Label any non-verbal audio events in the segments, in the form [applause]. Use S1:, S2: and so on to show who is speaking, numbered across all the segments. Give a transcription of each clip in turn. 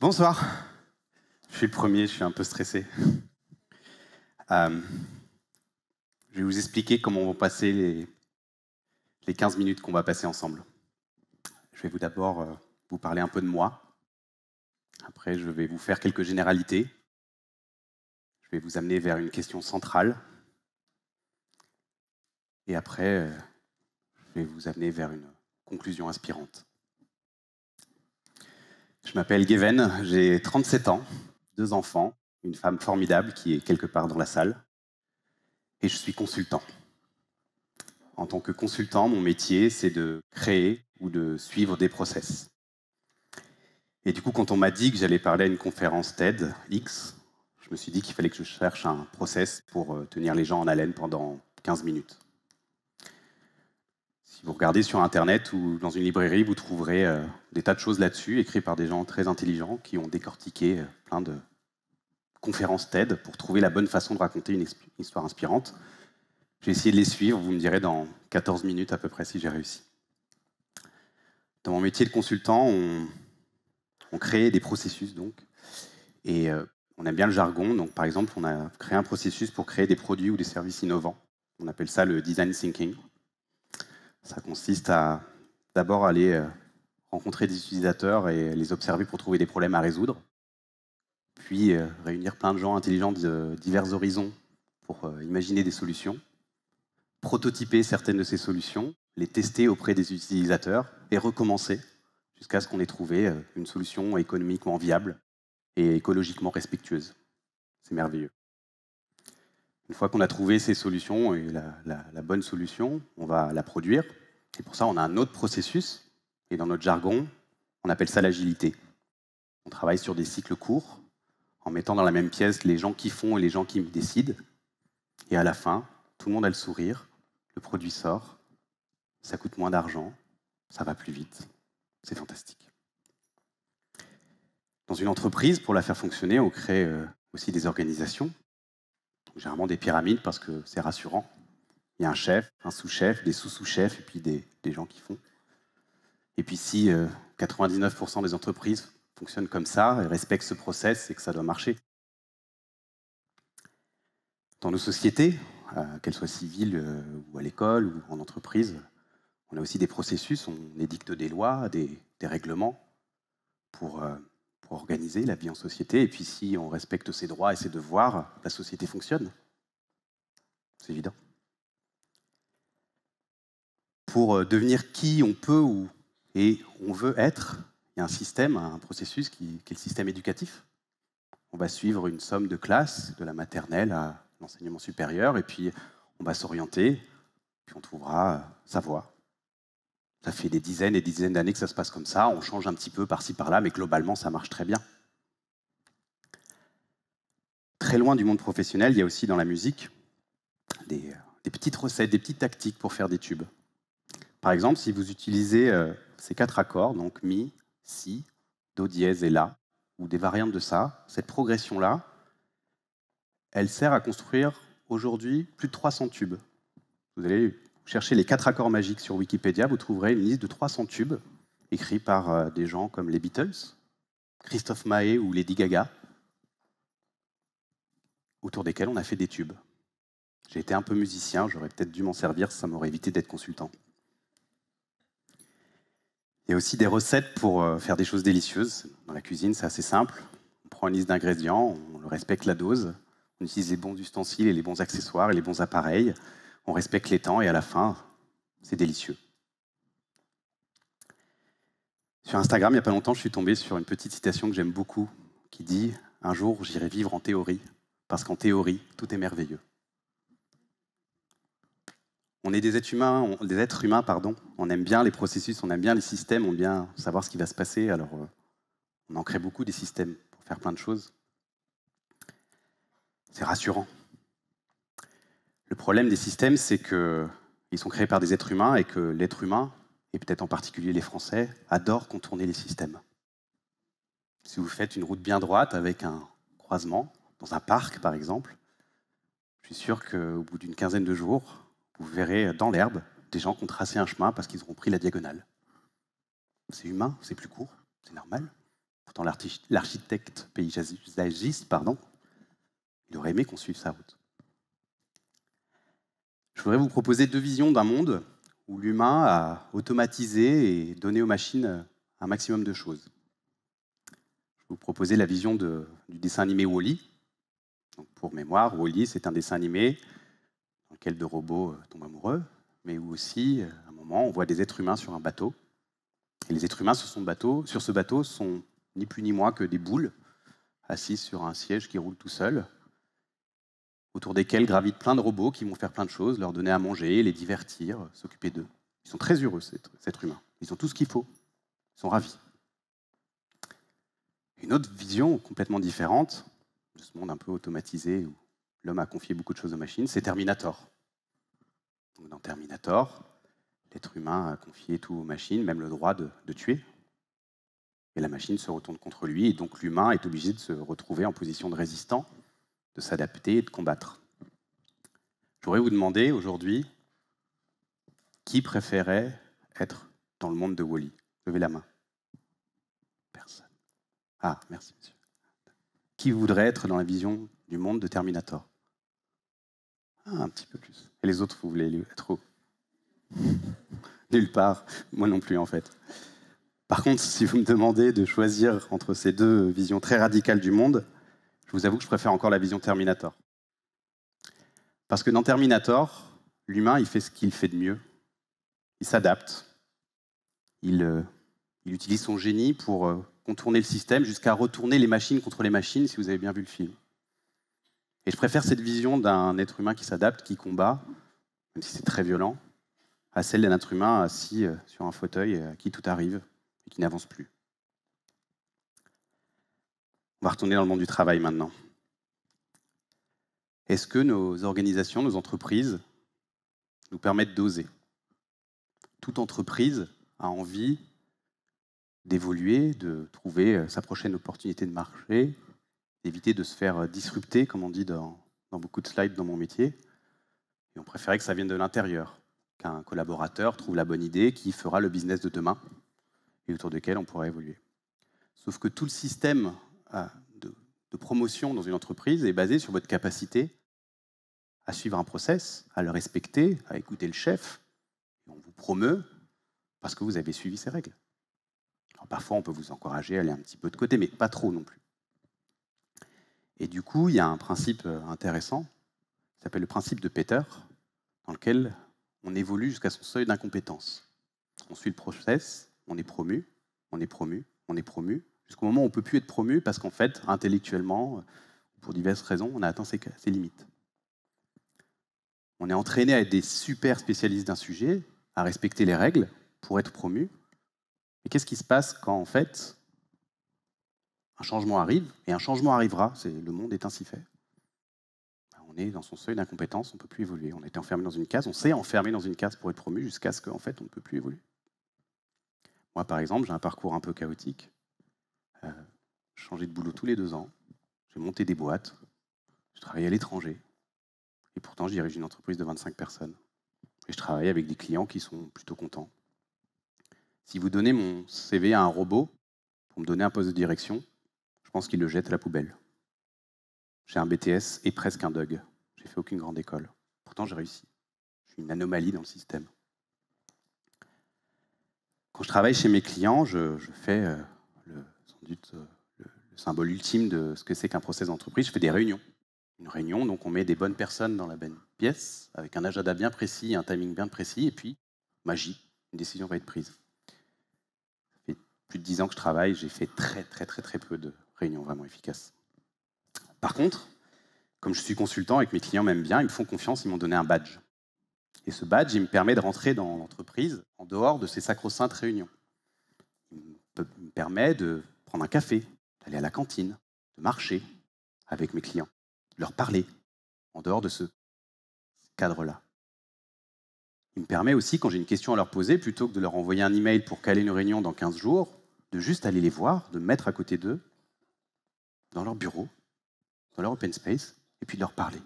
S1: Bonsoir. Je suis le premier, je suis un peu stressé. Euh, je vais vous expliquer comment vont passer les, 15 minutes qu'on va passer ensemble. Je vais vous d'abord euh, vous parler un peu de moi. Après, je vais vous faire quelques généralités. Je vais vous amener vers une question centrale. Et après, euh, je vais vous amener vers une conclusion inspirante. Je m'appelle Geven, j'ai 37 ans, deux enfants, une femme formidable qui est quelque part dans la salle, et je suis consultant. En tant que consultant, mon métier, c'est de créer ou de suivre des process. Et du coup, quand on m'a dit que j'allais parler à une conférence TEDx, je me suis dit qu'il fallait que je cherche un process pour euh, tenir les gens en haleine pendant 15 minutes si vous regardez sur Internet ou dans une librairie, vous trouverez euh, des tas de choses là-dessus, écrites par des gens très intelligents qui ont décortiqué euh, plein de conférences TED pour trouver la bonne façon de raconter une histoire inspirante. J'ai essayé de les suivre, vous me direz dans 14 minutes à peu près si j'ai réussi. Dans mon métier de consultant, on, crée des processus donc, et euh, on aime bien le jargon. Donc, par exemple, on a créé un processus pour créer des produits ou des services innovants. On appelle ça le design thinking. Ça consiste à d'abord aller euh, rencontrer des utilisateurs et les observer pour trouver des problèmes à résoudre, puis euh, réunir plein de gens intelligents de divers horizons pour euh, imaginer des solutions, prototyper certaines de ces solutions, les tester auprès des utilisateurs et recommencer jusqu'à ce qu'on ait trouvé une solution économiquement viable et écologiquement respectueuse. C'est merveilleux. Une fois qu'on a trouvé ces solutions et la, bonne solution, on va la produire. Et pour ça, on a un autre processus. Et dans notre jargon, on appelle ça l'agilité. On travaille sur des cycles courts, en mettant dans la même pièce les gens qui font et les gens qui décident. Et à la fin, tout le monde a le sourire, le produit sort, ça coûte moins d'argent, ça va plus vite. C'est fantastique. Dans une entreprise, pour la faire fonctionner, on crée euh, aussi des organisations généralement des pyramides parce que c'est rassurant. Il y a un chef, un sous-chef, des sous-sous-chefs et puis des, gens qui font. Et puis si 99% euh, des entreprises fonctionnent comme ça et respectent ce process, c'est que ça doit marcher. Dans nos sociétés, euh, qu'elles soient civiles euh, ou à l'école ou en entreprise, on a aussi des processus, on édicte des lois, des règlements pour organiser la vie en société. Et puis si on respecte ses droits et ses devoirs, la société fonctionne. C'est évident. Pour euh, devenir qui on peut ou et on veut être, il y a un système, un processus qui, est le système éducatif. On va suivre une somme de classes, de la maternelle à l'enseignement supérieur, et puis on va s'orienter, puis on trouvera euh, sa voie. Ça fait des dizaines et des dizaines d'années que ça se passe comme ça. On change un petit peu par-ci par-là, mais globalement, ça marche très bien. Très loin du monde professionnel, il y a aussi dans la musique des, petites recettes, des petites tactiques pour faire des tubes. Par exemple, si vous utilisez euh, ces quatre accords, donc mi, si, do dièse et la, ou des variantes de ça, cette progression-là, elle sert à construire aujourd'hui plus de 300 tubes. Vous allez cherchez les quatre accords magiques sur Wikipédia, vous trouverez une liste de 300 tubes écrits par euh, des gens comme les Beatles, Christophe Mahé ou Lady Gaga, autour desquels on a fait des tubes. J'ai été un peu musicien, j'aurais peut-être dû m'en servir, ça m'aurait évité d'être consultant. Il y a aussi des recettes pour euh, faire des choses délicieuses. Dans la cuisine, c'est assez simple. On prend une liste d'ingrédients, on respecte la dose, on utilise les bons ustensiles et les bons accessoires et les bons appareils on respecte les temps et à la fin, c'est délicieux. Sur Instagram, il n'y a pas longtemps, je suis tombé sur une petite citation que j'aime beaucoup, qui dit ⁇ Un jour, j'irai vivre en théorie, parce qu'en théorie, tout est merveilleux. ⁇ On est des êtres humains, on, des êtres humains pardon. on aime bien les processus, on aime bien les systèmes, on aime bien savoir ce qui va se passer, alors euh, on en crée beaucoup des systèmes pour faire plein de choses. C'est rassurant. Le problème des systèmes, c'est qu'ils sont créés par des êtres humains et que l'être humain, et peut-être en particulier les Français, adore contourner les systèmes. Si vous faites une route bien droite avec un croisement, dans un parc par exemple, je suis sûr qu'au bout d'une quinzaine de jours, vous verrez dans l'herbe des gens qui ont tracé un chemin parce qu'ils auront pris la diagonale. C'est humain, c'est plus court, c'est normal. Pourtant, l'architecte paysagiste, pardon, il aurait aimé qu'on suive sa route. Je voudrais vous proposer deux visions d'un monde où l'humain a automatisé et donné aux machines euh, un maximum de choses. Je vais vous proposer la vision du dessin animé Wally. -E. pour mémoire, Wally, -E, c'est un dessin animé dans lequel deux robots euh, tombent amoureux, mais où aussi, euh, à un moment, on voit des êtres humains sur un bateau. Et les êtres humains sur, son bateau, sur ce bateau sont ni plus ni moins que des boules assises sur un siège qui roule tout seul, autour desquels gravitent plein de robots qui vont faire plein de choses, leur donner à manger, les divertir, s'occuper d'eux. Ils sont très heureux, ces êtres humains. Ils ont tout ce qu'il faut. Ils sont ravis. Une autre vision complètement différente de ce monde un peu automatisé où l'homme a confié beaucoup de choses aux machines, c'est Terminator. dans Terminator, l'être humain a confié tout aux machines, même le droit de, de tuer. Et la machine se retourne contre lui, et donc l'humain est obligé de se retrouver en position de résistant de s'adapter et de combattre. J'aurais voudrais vous demander aujourd'hui qui préférait être dans le monde de Wally. Levez la main. Personne. Ah, merci, monsieur. Qui voudrait être dans la vision du monde de Terminator ah, Un petit peu plus. Et les autres, vous voulez être où [laughs] Nulle part. Moi non plus, en fait. Par contre, si vous me demandez de choisir entre ces deux visions très radicales du monde, je vous avoue que je préfère encore la vision Terminator. Parce que dans Terminator, l'humain, il fait ce qu'il fait de mieux. Il s'adapte. Il, euh, utilise son génie pour euh, contourner le système jusqu'à retourner les machines contre les machines, si vous avez bien vu le film. Et je préfère cette vision d'un être humain qui s'adapte, qui combat, même si c'est très violent, à celle d'un être humain assis euh, sur un fauteuil à qui tout arrive et qui n'avance plus. On va retourner dans le monde du travail maintenant. Est-ce que nos organisations, nos entreprises nous permettent d'oser Toute entreprise a envie d'évoluer, de trouver euh, sa prochaine opportunité de marché, d'éviter de se faire euh, disrupter, comme on dit dans, beaucoup de slides dans mon métier. Et on préférait que ça vienne de l'intérieur, qu'un collaborateur trouve la bonne idée qui fera le business de demain et autour duquel on pourra évoluer. Sauf que tout le système Hein, de, promotion dans une entreprise est basée sur votre capacité à suivre un process, à le respecter, à écouter le chef. On vous promeut parce que vous avez suivi ces règles. parfois, on peut vous encourager à aller un petit peu de côté, mais pas trop non plus. Et du coup, il y a un principe euh, intéressant, qui s'appelle le principe de Peter, dans lequel on évolue jusqu'à son seuil d'incompétence. On suit le process, on est promu, on est promu, on est promu, jusqu'au moment où on ne peut plus être promu parce qu'en fait, intellectuellement, pour diverses raisons, on a atteint ses, limites. On est entraîné à être des super spécialistes d'un sujet, à respecter les règles pour être promu. Mais qu'est-ce qui se passe quand, en fait, un changement arrive Et un changement arrivera, le monde est ainsi fait. Ben, on est dans son seuil d'incompétence, on ne peut plus évoluer. On était enfermé dans une case, on s'est enfermé dans une case pour être promu jusqu'à ce qu'en fait, on ne peut plus évoluer. Moi, par exemple, j'ai un parcours un peu chaotique changé de boulot tous les deux ans, j'ai monté des boîtes, je travaille à l'étranger, et pourtant je dirige une entreprise de 25 personnes. Et je travaille avec des clients qui sont plutôt contents. Si vous donnez mon CV à un robot pour me donner un poste de direction, je pense qu'il le jette à la poubelle. J'ai un BTS et presque un DUG. J'ai fait aucune grande école. Pourtant, j'ai réussi. Je suis une anomalie dans le système. Quand je travaille chez mes clients, je, fais euh, le, sans doute euh, symbole ultime de ce que c'est qu'un process d'entreprise, je fais des réunions. Une réunion, donc on met des bonnes personnes dans la bonne pièce, avec un agenda bien précis, un timing bien précis, et puis, magie, une décision va être prise. Ça fait plus de dix ans que je travaille, j'ai fait très très très très peu de réunions vraiment efficaces. Par contre, comme je suis consultant et que mes clients m'aiment bien, ils me font confiance, ils m'ont donné un badge. Et ce badge, il me permet de rentrer dans l'entreprise en dehors de ces sacro-saintes réunions. Il me permet de prendre un café, d'aller à la cantine, de marcher avec mes clients, de leur parler en dehors de ce cadre-là. Il me permet aussi, quand j'ai une question à leur poser, plutôt que de leur envoyer un email pour caler une réunion dans 15 jours, de juste aller les voir, de me mettre à côté d'eux, dans leur bureau, dans leur open space, et puis de leur parler.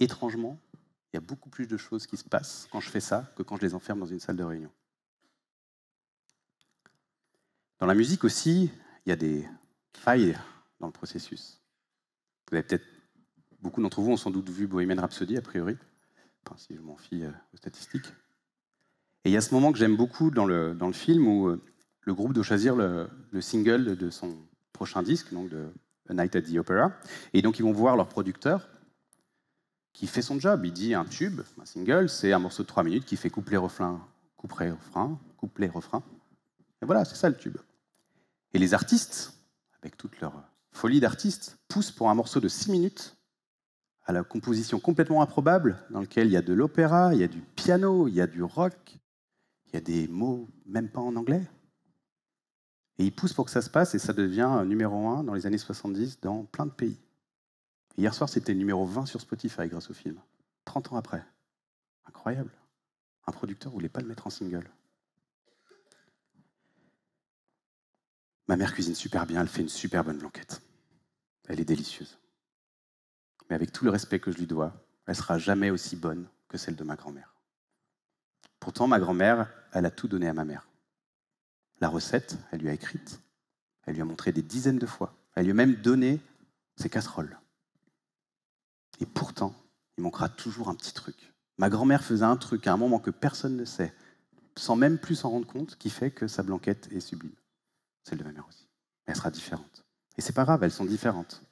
S1: Étrangement, il y a beaucoup plus de choses qui se passent quand je fais ça que quand je les enferme dans une salle de réunion. Dans la musique aussi, il y a des failles dans le processus. Vous avez peut-être, beaucoup d'entre vous ont sans doute vu Bohemian Rhapsody, a priori, enfin, si je m'en fie euh, aux statistiques. Et il y a ce moment que j'aime beaucoup dans le, dans le, film où euh, le groupe doit choisir le, single de son prochain disque, donc de A Night at the Opera. Et donc ils vont voir leur producteur qui fait son job. Il dit un tube, un single, c'est un morceau de 3 minutes qui fait couplet-refrain, couplet-refrain, couplet-refrain. Et voilà, c'est ça le tube. Et les artistes, avec toute leur folie d'artistes, poussent pour un morceau de 6 minutes à la composition complètement improbable, dans lequel il y a de l'opéra, il y a du piano, il y a du rock, il y a des mots même pas en anglais. Et ils poussent pour que ça se passe et ça devient numéro 1 dans les années 70 dans plein de pays. hier soir, c'était numéro 20 sur Spotify grâce au film. 30 ans après. Incroyable. Un producteur voulait pas le mettre en single. Ma mère cuisine super bien, elle fait une super bonne blanquette. Elle est délicieuse. Mais avec tout le respect que je lui dois, elle sera jamais aussi bonne que celle de ma grand-mère. Pourtant, ma grand-mère, elle a tout donné à ma mère. La recette, elle lui a écrite, elle lui a montré des dizaines de fois, elle lui a même donné ses casseroles. Et pourtant, il manquera toujours un petit truc. Ma grand-mère faisait un truc à un moment que personne ne sait, sans même plus s'en rendre compte, qui fait que sa blanquette est sublime celle de ma mère aussi. Mais elle sera différente. Et c'est pas grave, elles sont différentes.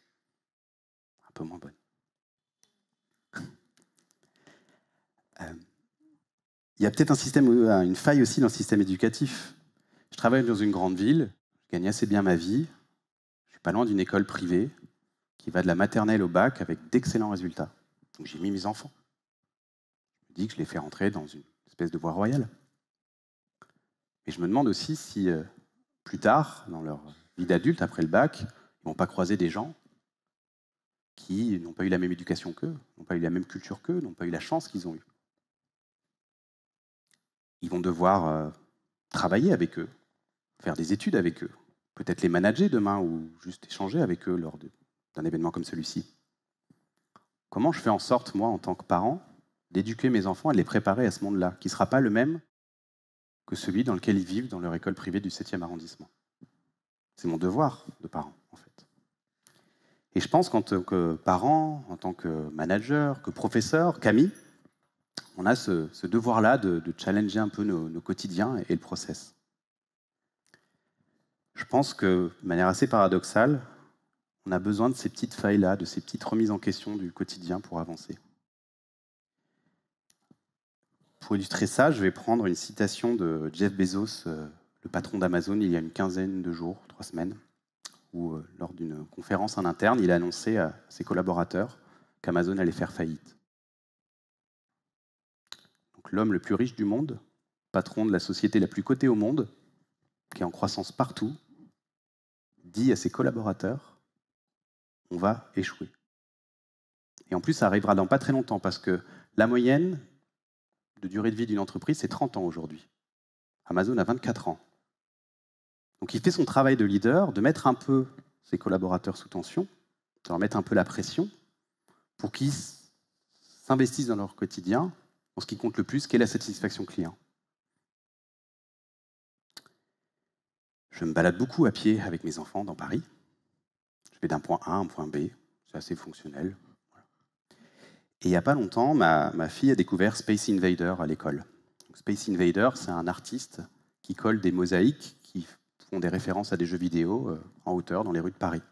S1: Un peu moins bonnes. [laughs] Euh, il y a peut-être un système, euh, une faille aussi dans le système éducatif. Je travaille dans une grande ville, je gagne assez bien ma vie, je suis pas loin d'une école privée qui va de la maternelle au bac avec d'excellents résultats. Donc j'ai mis mes enfants. Je me dis que je les fais rentrer dans une espèce de voie royale. Mais je me demande aussi si euh, plus tard, dans leur vie d'adulte, après le bac, ils vont pas croiser des gens qui n'ont pas eu la même éducation qu'eux, n'ont pas eu la même culture qu'eux, n'ont pas eu la chance qu'ils ont eue. Ils vont devoir euh, travailler avec eux, faire des études avec eux, peut-être les manager demain ou juste échanger avec eux lors d'un événement comme celui-ci. Comment je fais en sorte, moi, en tant que parent, d'éduquer mes enfants et de les préparer à ce monde-là, qui ne sera pas le même que celui dans lequel ils vivent dans leur école privée du 7e arrondissement. C'est mon devoir de parent, en fait. Et je pense qu'en tant que parent, en tant que manager, que professeur, Camille, on a ce, devoir-là de, challenger un peu nos, nos quotidiens et le process. Je pense que, de manière assez paradoxale, on a besoin de ces petites failles-là, de ces petites remises en question du quotidien pour avancer pour illustrer ça, je vais prendre une citation de Jeff Bezos, euh, le patron d'Amazon, il y a une quinzaine de jours, trois semaines, où euh, lors d'une conférence en interne, il a annoncé à ses collaborateurs qu'Amazon allait faire faillite. l'homme le plus riche du monde, patron de la société la plus cotée au monde, qui est en croissance partout, dit à ses collaborateurs on va échouer. Et en plus, ça arrivera dans pas très longtemps parce que la moyenne de durée de vie d'une entreprise, c'est 30 ans aujourd'hui. Amazon a 24 ans. Donc il fait son travail de leader, de mettre un peu ses collaborateurs sous tension, de leur mettre un peu la pression pour qu'ils s'investissent dans leur quotidien, dans ce qui compte le plus, qu'est la satisfaction client. Je me balade beaucoup à pied avec mes enfants dans Paris. Je vais d'un point A à un point B, c'est assez fonctionnel, et il n'y a pas longtemps, ma, fille a découvert Space Invader à l'école. Space Invader, c'est un artiste qui colle des mosaïques qui font des références à des jeux vidéo euh, en hauteur dans les rues de Paris.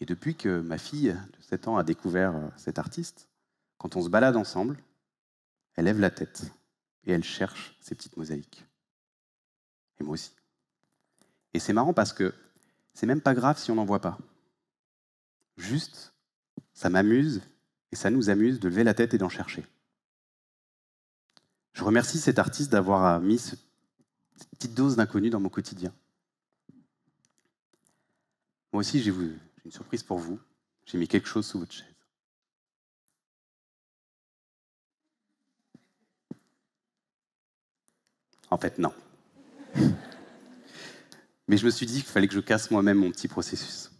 S1: Et depuis que ma fille de 7 ans a découvert euh, cet artiste, quand on se balade ensemble, elle lève la tête et elle cherche ces petites mosaïques. Et moi aussi. Et c'est marrant parce que c'est même pas grave si on n'en voit pas. Juste, ça m'amuse et ça nous amuse de lever la tête et d'en chercher. Je remercie cet artiste d'avoir euh, mis cette petite dose d'inconnu dans mon quotidien. Moi aussi, j'ai une surprise pour vous. J'ai mis quelque chose sous votre chaise. En fait, non. [laughs] Mais je me suis dit qu'il fallait que je casse moi-même mon petit processus.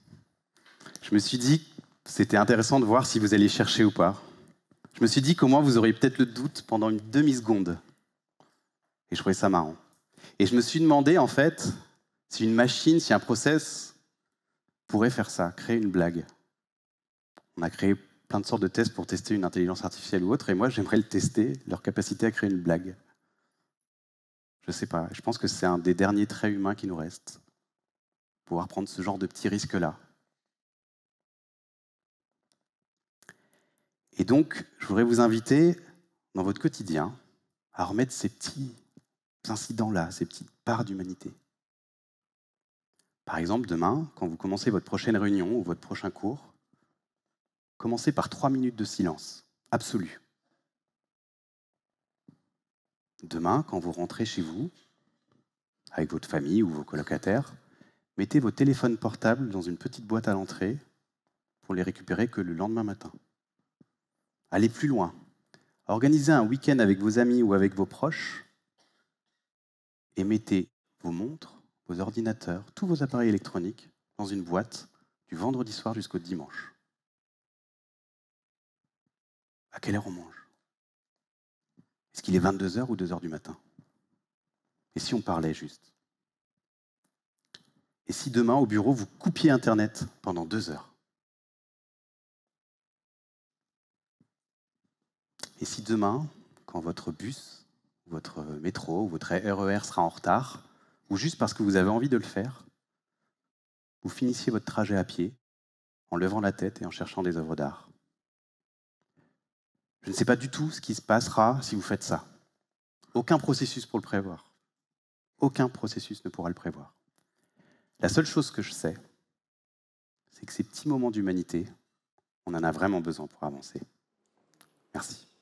S1: Je me suis dit c'était intéressant de voir si vous allez chercher ou pas. Je me suis dit qu'au moins vous auriez peut-être le doute pendant une demi-seconde. Et je trouvais ça marrant. Et je me suis demandé, en fait, si une machine, si un process pourrait faire ça, créer une blague. On a créé plein de sortes de tests pour tester une intelligence artificielle ou autre, et moi j'aimerais le tester, leur capacité à créer une blague. Je ne sais pas, je pense que c'est un des derniers traits humains qui nous reste. Pouvoir prendre ce genre de petits risques-là. Et donc, je voudrais vous inviter, dans votre quotidien, à remettre ces petits incidents-là, ces petites parts d'humanité. Par exemple, demain, quand vous commencez votre prochaine réunion ou votre prochain cours, commencez par trois minutes de silence absolu. Demain, quand vous rentrez chez vous, avec votre famille ou vos colocataires, mettez vos téléphones portables dans une petite boîte à l'entrée pour les récupérer que le lendemain matin. Allez plus loin. Organisez un week-end avec vos amis ou avec vos proches et mettez vos montres, vos ordinateurs, tous vos appareils électroniques dans une boîte du vendredi soir jusqu'au dimanche. À quelle heure on mange Est-ce qu'il est 22h ou 2h du matin Et si on parlait juste Et si demain au bureau vous coupiez Internet pendant deux heures Et si demain, quand votre bus, votre métro, votre RER e sera en retard, ou juste parce que vous avez envie de le faire, vous finissiez votre trajet à pied, en levant la tête et en cherchant des œuvres d'art. Je ne sais pas du tout ce qui se passera si vous faites ça. Aucun processus pour le prévoir. Aucun processus ne pourra le prévoir. La seule chose que je sais, c'est que ces petits moments d'humanité, on en a vraiment besoin pour avancer. Merci.